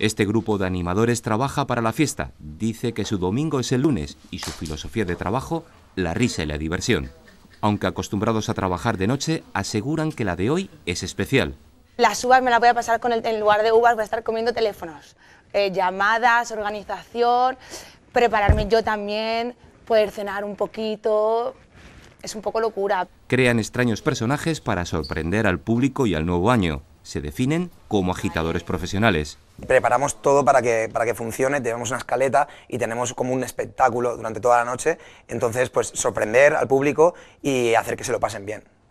Este grupo de animadores trabaja para la fiesta. Dice que su domingo es el lunes y su filosofía de trabajo, la risa y la diversión. Aunque acostumbrados a trabajar de noche, aseguran que la de hoy es especial. Las uvas me las voy a pasar con el, en lugar de uvas, voy a estar comiendo teléfonos, eh, llamadas, organización, prepararme yo también, poder cenar un poquito, es un poco locura. Crean extraños personajes para sorprender al público y al nuevo año se definen como agitadores profesionales. Preparamos todo para que, para que funcione, tenemos una escaleta y tenemos como un espectáculo durante toda la noche, entonces pues sorprender al público y hacer que se lo pasen bien.